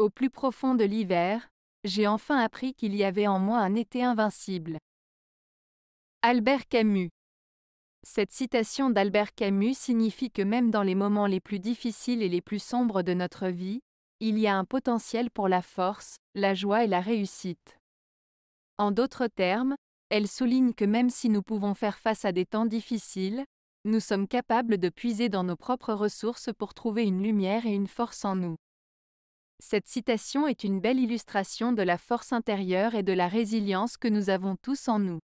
Au plus profond de l'hiver, j'ai enfin appris qu'il y avait en moi un été invincible. Albert Camus Cette citation d'Albert Camus signifie que même dans les moments les plus difficiles et les plus sombres de notre vie, il y a un potentiel pour la force, la joie et la réussite. En d'autres termes, elle souligne que même si nous pouvons faire face à des temps difficiles, nous sommes capables de puiser dans nos propres ressources pour trouver une lumière et une force en nous. Cette citation est une belle illustration de la force intérieure et de la résilience que nous avons tous en nous.